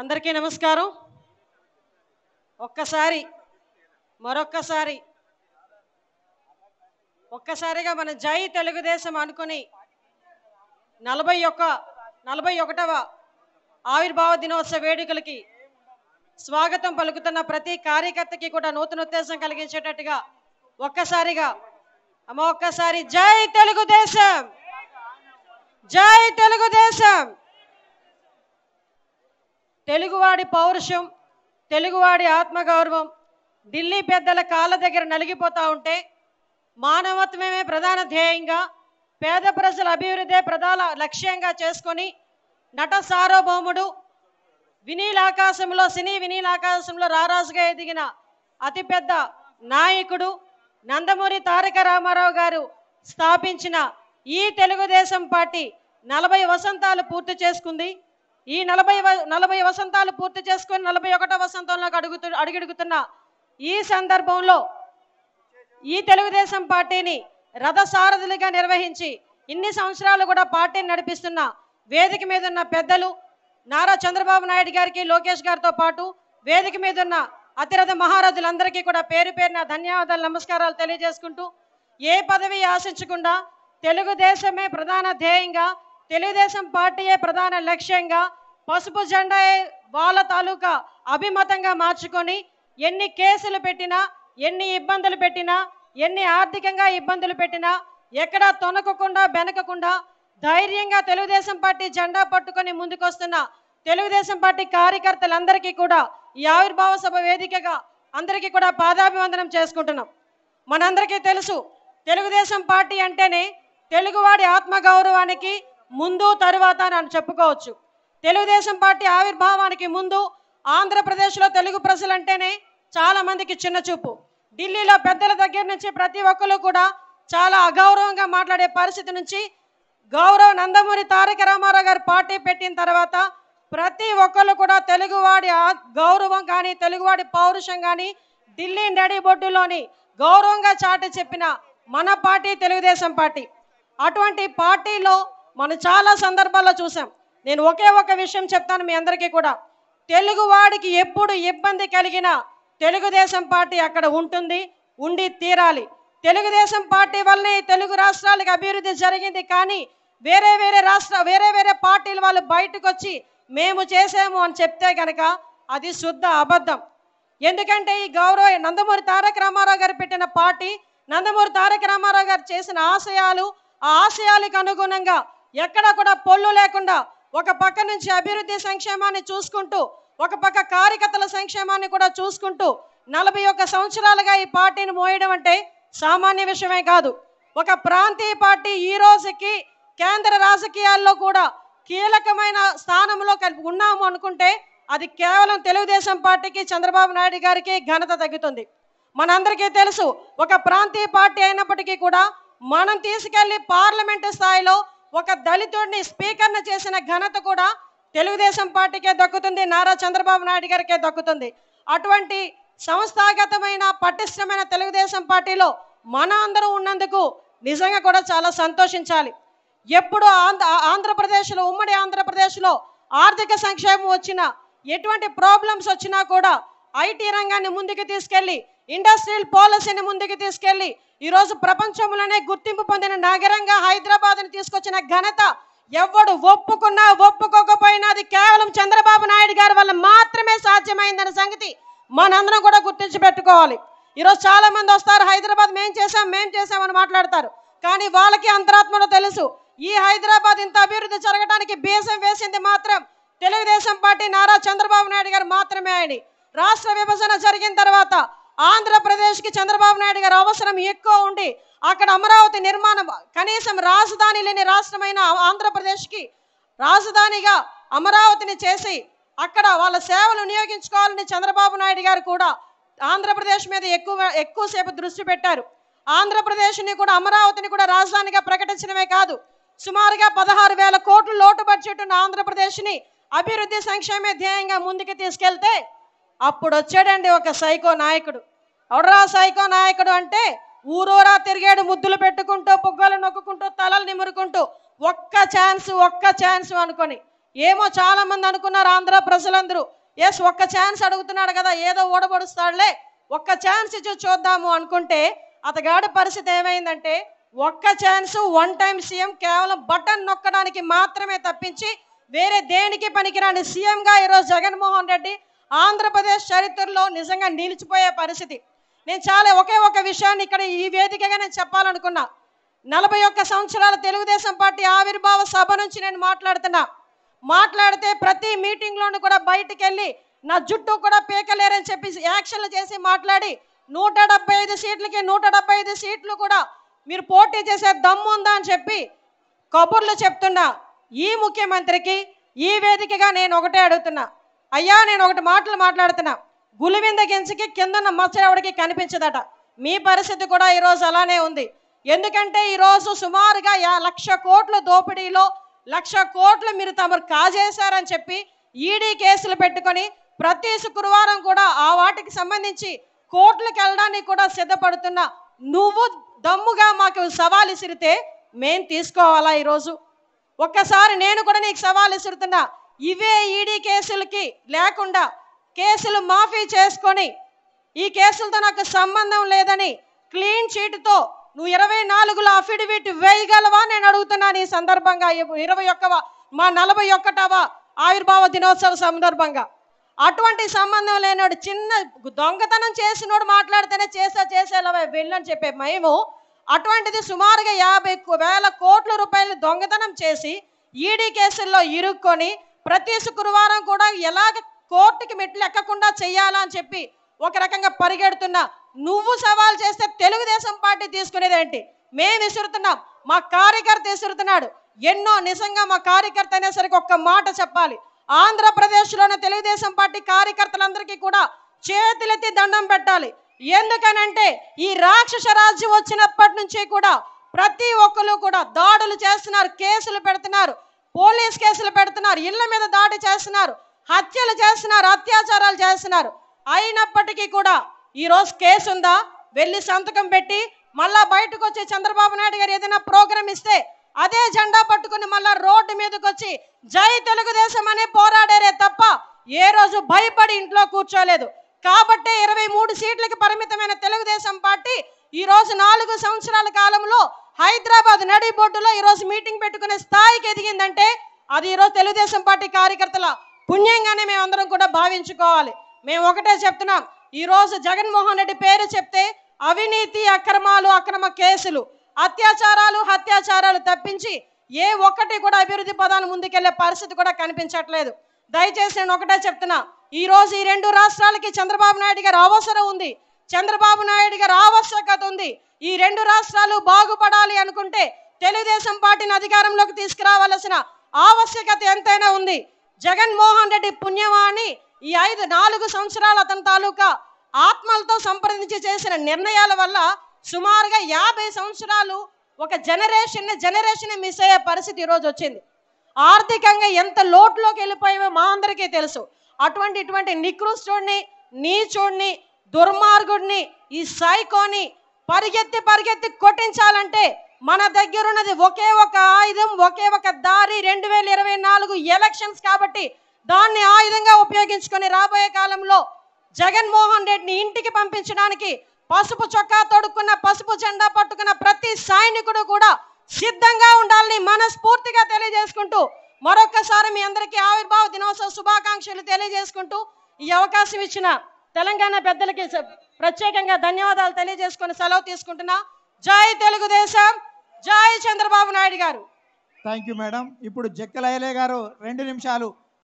అందరికీ నమస్కారం ఒక్కసారి మరొక్కసారి ఒక్కసారిగా మన జై తెలుగుదేశం అనుకుని నలభై ఒక్క నలభై ఒకటవ ఆవిర్భావ దినోత్సవ వేడుకలకి స్వాగతం పలుకుతున్న ప్రతి కార్యకర్తకి కూడా నూతన ఉత్తేజం కలిగించేటట్టుగా ఒక్కసారిగా అమ్మ ఒక్కసారి జై తెలుగుదేశం జై తెలుగుదేశం తెలుగువాడి పౌరుషం తెలుగువాడి ఆత్మగౌరవం ఢిల్లీ పెద్దల కాళ్ళ దగ్గర నలిగిపోతూ ఉంటే మానవత్వమే ప్రధాన ధ్యేయంగా పేద ప్రజల అభివృద్ధే ప్రధాన లక్ష్యంగా చేసుకొని నట సార్వభౌముడు వినీలాకాశంలో సినీ వినీలాకాశంలో రారాజుగా ఎదిగిన అతిపెద్ద నాయకుడు నందమూరి తారక రామారావు గారు స్థాపించిన ఈ తెలుగుదేశం పార్టీ నలభై వసంతాలు పూర్తి చేసుకుంది ఈ నలభై నలభై వసంతాలు పూర్తి చేసుకుని నలభై ఒకటో వసంతంలోకి అడుగుతు అడుగడుగుతున్న ఈ సందర్భంలో ఈ తెలుగుదేశం పార్టీని రథసారథులుగా నిర్వహించి ఇన్ని సంవత్సరాలు కూడా పార్టీని నడిపిస్తున్న వేదిక మీద ఉన్న పెద్దలు నారా చంద్రబాబు నాయుడు గారికి లోకేష్ గారితో పాటు వేదిక మీద ఉన్న అతిరథ మహారథులందరికీ కూడా పేరు పేరున ధన్యవాదాలు నమస్కారాలు తెలియజేసుకుంటూ ఏ పదవి ఆశించకుండా తెలుగుదేశమే ప్రధాన ధ్యేయంగా తెలుగుదేశం పార్టీయే ప్రధాన లక్ష్యంగా పసుపు జెండాయే వాళ్ళ తాలూకా అభిమతంగా మార్చుకొని ఎన్ని కేసులు పెట్టినా ఎన్ని ఇబ్బందులు పెట్టినా ఎన్ని ఆర్థికంగా ఇబ్బందులు పెట్టినా ఎక్కడా తొనకకుండా బెనకకుండా ధైర్యంగా తెలుగుదేశం పార్టీ జెండా పట్టుకొని ముందుకొస్తున్న తెలుగుదేశం పార్టీ కార్యకర్తలందరికీ కూడా ఈ ఆవిర్భావ సభ వేదికగా అందరికీ కూడా పాదాభివందనం చేసుకుంటున్నాం మనందరికీ తెలుసు తెలుగుదేశం పార్టీ అంటేనే తెలుగువాడి ఆత్మగౌరవానికి ముందు తరువాత నన్ను చెప్పుకోవచ్చు తెలుగుదేశం పార్టీ ఆవిర్భావానికి ముందు ఆంధ్రప్రదేశ్లో తెలుగు ప్రజలంటేనే చాలా మందికి చిన్న చూపు ఢిల్లీలో పెద్దల దగ్గర నుంచి ప్రతి ఒక్కరు కూడా చాలా అగౌరవంగా మాట్లాడే పరిస్థితి నుంచి గౌరవ నందమూరి తారక రామారావు గారు పార్టీ పెట్టిన తర్వాత ప్రతి ఒక్కరు కూడా తెలుగువాడి గౌరవం కానీ తెలుగువాడి పౌరుషం కానీ ఢిల్లీ నడి బొడ్డులోని గౌరవంగా చాటి చెప్పిన మన పార్టీ తెలుగుదేశం పార్టీ అటువంటి పార్టీలో మనం చాలా సందర్భాల్లో చూసాం నేను ఒకే ఒక విషయం చెప్తాను మీ అందరికీ కూడా తెలుగువాడికి ఎప్పుడు ఇబ్బంది కలిగినా తెలుగుదేశం పార్టీ అక్కడ ఉంటుంది ఉండి తీరాలి తెలుగుదేశం పార్టీ వల్లనే తెలుగు రాష్ట్రాలకు అభివృద్ధి జరిగింది కానీ వేరే వేరే రాష్ట్ర వేరే వేరే పార్టీల వాళ్ళు బయటకు వచ్చి మేము చేసాము అని చెప్తే కనుక అది శుద్ధ అబద్ధం ఎందుకంటే ఈ గౌరవ నందమూరి తారక రామారావు గారు పెట్టిన పార్టీ నందమూరి తారక రామారావు గారు చేసిన ఆశయాలు ఆ ఆశయాలకు అనుగుణంగా ఎక్కడ కూడా పొల్లు లేకుండా ఒక పక్క నుంచి అభివృద్ధి సంక్షేమాన్ని చూసుకుంటూ ఒక పక్క కార్యకర్తల సంక్షేమాన్ని కూడా చూసుకుంటూ నలభై ఒక్క సంవత్సరాలుగా ఈ పార్టీని మోయడం అంటే సామాన్య విషయమే కాదు ఒక ప్రాంతీయ పార్టీ ఈ రోజుకి కేంద్ర రాజకీయాల్లో కూడా కీలకమైన స్థానంలో ఉన్నాము అనుకుంటే అది కేవలం తెలుగుదేశం పార్టీకి చంద్రబాబు నాయుడు గారికి ఘనత తగ్గుతుంది మనందరికీ తెలుసు ఒక ప్రాంతీయ పార్టీ అయినప్పటికీ కూడా మనం తీసుకెళ్లి పార్లమెంటు స్థాయిలో ఒక దళితుడిని స్పీకర్ను చేసిన ఘనత కూడా తెలుగుదేశం పార్టీకే దక్కుతుంది నారా చంద్రబాబు నాయుడు గారికే దక్కుతుంది అటువంటి సంస్థాగతమైన పటిష్టమైన తెలుగుదేశం పార్టీలో మన అందరూ ఉన్నందుకు నిజంగా కూడా చాలా సంతోషించాలి ఎప్పుడు ఆంధ్ర ఆంధ్రప్రదేశ్లో ఉమ్మడి ఆంధ్రప్రదేశ్లో ఆర్థిక సంక్షేమం వచ్చినా ఎటువంటి ప్రాబ్లమ్స్ వచ్చినా కూడా ఐటీ రంగాన్ని ముందుకు తీసుకెళ్ళి ఇండస్ట్రియల్ పాలసీని ముందుకు తీసుకెళ్ళి ఈరోజు ప్రపంచంలోనే గుర్తింపు పొందిన నగరంగా హైదరాబాద్ని తీసుకొచ్చిన ఘనత ఎవడు ఒప్పుకున్నా ఒప్పుకోకపోయినా అది కేవలం చంద్రబాబు నాయుడు గారి వల్ల మాత్రమే సాధ్యమైందన్న సంగతి మనందరం కూడా గుర్తించి పెట్టుకోవాలి ఈరోజు చాలా మంది వస్తారు హైదరాబాద్ మేం చేసాం మేం చేసామని మాట్లాడతారు కానీ వాళ్ళకి అంతరాత్మలో తెలుసు ఈ హైదరాబాద్ ఇంత అభివృద్ధి జరగడానికి బీసం వేసింది మాత్రం తెలుగుదేశం పార్టీ నారా చంద్రబాబు నాయుడు గారు మాత్రమే ఆయన రాష్ట్ర విభజన జరిగిన తర్వాత ఆంధ్రప్రదేశ్కి చంద్రబాబు నాయుడు గారు అవసరం ఎక్కువ ఉండి అక్కడ అమరావతి నిర్మాణం కనీసం రాజధాని లేని రాష్ట్రమైన ఆంధ్రప్రదేశ్కి రాజధానిగా అమరావతిని చేసి అక్కడ వాళ్ళ సేవలు వినియోగించుకోవాలని చంద్రబాబు నాయుడు గారు కూడా ఆంధ్రప్రదేశ్ మీద ఎక్కువ ఎక్కువసేపు దృష్టి పెట్టారు ఆంధ్రప్రదేశ్ని కూడా అమరావతిని కూడా రాజధానిగా ప్రకటించడమే కాదు సుమారుగా పదహారు వేల కోట్లు లోటు బడ్జెట్ ఉన్న ఆంధ్రప్రదేశ్ని అభివృద్ధి సంక్షేమే ధ్యేయంగా ముందుకు తీసుకెళ్తే అప్పుడు వచ్చాడండి ఒక సైకో నాయకుడు ఎవడరా సైకో నాయకుడు అంటే ఊరూరా తిరిగాడు ముద్దులు పెట్టుకుంటూ పుగ్గలు నొక్కుంటూ తలలు నిమురుకుంటూ ఒక్క ఛాన్స్ ఒక్క ఛాన్స్ అనుకొని ఏమో చాలా మంది అనుకున్నారు ఆంధ్ర ప్రజలందరూ ఎస్ ఒక్క ఛాన్స్ అడుగుతున్నాడు కదా ఏదో ఓడబడుస్తాడులే ఒక్క ఛాన్స్ ఇచ్చి చూద్దాము అనుకుంటే అతగాడి పరిస్థితి ఏమైందంటే ఒక్క ఛాన్స్ వన్ టైం సీఎం కేవలం బటన్ నొక్కడానికి మాత్రమే తప్పించి వేరే దేనికి పనికిరాని సీఎంగా ఈరోజు జగన్మోహన్ రెడ్డి ఆంధ్రప్రదేశ్ చరిత్రలో నిజంగా నిలిచిపోయే పరిస్థితి నేను చాలా ఒకే ఒక విషయాన్ని ఇక్కడ ఈ వేదికగా నేను చెప్పాలనుకున్నా నలభై ఒక్క సంవత్సరాల తెలుగుదేశం పార్టీ ఆవిర్భావ సభ నుంచి నేను మాట్లాడుతున్నా మాట్లాడితే ప్రతి మీటింగ్లోనూ కూడా బయటికి వెళ్ళి నా జుట్టు కూడా పీకలేరని చెప్పి యాక్షన్లు చేసి మాట్లాడి నూట డెబ్బై ఐదు సీట్లకి నూట డెబ్బై ఐదు సీట్లు కూడా మీరు పోటీ చేసే దమ్ము ఉందా అని చెప్పి కబుర్లు చెప్తున్నా ఈ ముఖ్యమంత్రికి ఈ వేదికగా నేను ఒకటే అడుగుతున్నా అయ్యా నేను ఒకటి మాటలు మాట్లాడుతున్నా గులివింద గింజకి కిందన్న మచ్చరావుడికి కనిపించదట మీ పరిస్థితి కూడా ఈరోజు అలానే ఉంది ఎందుకంటే ఈరోజు సుమారుగా లక్ష కోట్ల దోపిడీలో లక్ష కోట్లు మీరు తమరు కాజేశారని చెప్పి ఈడీ కేసులు పెట్టుకొని ప్రతి శుక్రవారం కూడా ఆ వాటికి సంబంధించి కోర్టులకు వెళ్ళడానికి కూడా సిద్ధపడుతున్న నువ్వు దమ్ముగా మాకు సవాల్ ఇసిరితే మేం తీసుకోవాలా ఈరోజు ఒక్కసారి నేను కూడా నీకు సవాల్ ఇసురుతున్నా ఇవే ఈడీ కేసులకి లేకుండా కేసులు మాఫీ చేసుకొని ఈ కేసులతో నాకు సంబంధం లేదని క్లీన్ చీట్తో నువ్వు ఇరవై నాలుగులో అఫిడవిట్ వేయగలవా నేను అడుగుతున్నాను ఈ సందర్భంగా ఇరవై ఒక్కవ మా నలభై ఒక్కటవ ఆవిర్భావ దినోత్సవ సందర్భంగా అటువంటి సంబంధం లేనోడు చిన్న దొంగతనం చేసినోడు మాట్లాడితేనే చేసా చేసేలా వెళ్ళని చెప్పే మేము అటువంటిది సుమారుగా యాభై వేల కోట్ల రూపాయలు దొంగతనం చేసి ఈడీ కేసుల్లో ఇరుక్కొని ప్రతి శుక్రవారం కూడా ఎలాగ కోర్టుకి మెట్లు ఎక్కకుండా చేయాలా అని చెప్పి ఒక రకంగా పరిగెడుతున్నా నువ్వు సవాల్ చేస్తే తెలుగుదేశం పార్టీ తీసుకునేదేంటి మేము విసురుతున్నాం మా కార్యకర్త విసురుతున్నాడు ఎన్నో నిజంగా మా కార్యకర్త అనేసరికి ఒక్క మాట చెప్పాలి ఆంధ్రప్రదేశ్లోని తెలుగుదేశం పార్టీ కార్యకర్తలందరికీ కూడా చేతులెత్తి దండం పెట్టాలి ఎందుకనంటే ఈ రాక్షస రాజ్యం వచ్చినప్పటి నుంచి కూడా ప్రతి ఒక్కరు కూడా దాడులు చేస్తున్నారు కేసులు పెడుతున్నారు పోలీస్ కేసులు పెడుతున్నారు ఇళ్ల మీద దాడి చేస్తున్నారు హత్యలు చేస్తున్నారు అత్యాచారాలు చేస్తున్నారు అయినప్పటికీ కూడా ఈరోజు కేసు ఉందా వెళ్ళి సంతకం పెట్టి మళ్ళా బయటకు వచ్చి చంద్రబాబు నాయుడు గారు ఏదైనా ప్రోగ్రామ్ ఇస్తే అదే జెండా పట్టుకుని మళ్ళా రోడ్డు మీదకి వచ్చి జై తెలుగుదేశం అనే పోరాడారే తప్ప ఏ రోజు భయపడి ఇంట్లో కూర్చోలేదు కాబట్టే ఇరవై మూడు సీట్లకి పరిమితమైన తెలుగుదేశం పార్టీ ఈ రోజు నాలుగు సంవత్సరాల కాలంలో హైదరాబాద్ నడిబొడ్డులో ఈరోజు మీటింగ్ పెట్టుకునే స్థాయికి ఎదిగిందంటే అది ఈరోజు తెలుగుదేశం పార్టీ కార్యకర్తల పుణ్యంగానే మేమందరం కూడా భావించుకోవాలి మేము ఒకటే చెప్తున్నాం ఈరోజు జగన్మోహన్ రెడ్డి పేరు చెప్తే అవినీతి అక్రమాలు అక్రమ కేసులు అత్యాచారాలు హత్యాచారాలు తప్పించి ఏ ఒక్కటి కూడా అభివృద్ధి పదాలు ముందుకెళ్లే పరిస్థితి కూడా కనిపించట్లేదు దయచేసి నేను ఒకటే చెప్తున్నా ఈరోజు ఈ రెండు రాష్ట్రాలకి చంద్రబాబు నాయుడు గారు అవసరం ఉంది చంద్రబాబు నాయుడు గారు ఆవశ్యకత ఉంది ఈ రెండు రాష్ట్రాలు బాగుపడాలి అనుకుంటే తెలుగుదేశం పార్టీని అధికారంలోకి తీసుకురావలసిన ఆవశ్యకత ఎంతైనా ఉంది జగన్మోహన్ రెడ్డి పుణ్యవాణి ఈ ఐదు నాలుగు సంవత్సరాలు అతని తాలూకా ఆత్మలతో సంప్రదించి చేసిన నిర్ణయాల వల్ల సుమారుగా యాభై సంవత్సరాలు ఒక జనరేషన్ జనరేషన్ మిస్ అయ్యే పరిస్థితి ఈరోజు వచ్చింది ఆర్థికంగా ఎంత లోటులోకి వెళ్ళిపోయామో మా అందరికీ తెలుసు అటువంటి ఇటువంటి నికృష్టుడిని నీచుడిని దుర్మార్గుడిని ఈ సైకోని పరిగెత్తి పరిగెత్తి కొట్టించాలంటే మన దగ్గర ఉన్నది ఒకే ఒక ఆయుధం ఒకే ఒక దారి రెండు వేల ఇరవై నాలుగు ఎలక్షన్స్ కాబట్టి దాన్ని ఆయుధంగా ఉపయోగించుకొని రాబోయే కాలంలో జగన్మోహన్ రెడ్డిని ఇంటికి పంపించడానికి పసుపు చొక్కా తొడుక్కున్న పసుపు జెండా పట్టుకున్న ప్రతి సైనికుడు కూడా సిద్ధంగా ఉండాలని మనస్ఫూర్తిగా తెలియజేసుకుంటూ మరొకసారి మీ అందరికీ ఆవిర్భావ దినోత్సవ శుభాకాంక్షలు తెలియజేసుకుంటూ ఈ అవకాశం ఇచ్చిన తెలంగాణ పెద్దలకి ప్రత్యేకంగా ధన్యవాదాలు తెలియజేసుకుని సెలవు తీసుకుంటున్నా జై తెలుగుదేశం జై చంద్రబాబు నాయుడు గారు థ్యాంక్ యూ మేడం ఇప్పుడు జక్కలయలే గారు రెండు నిమిషాలు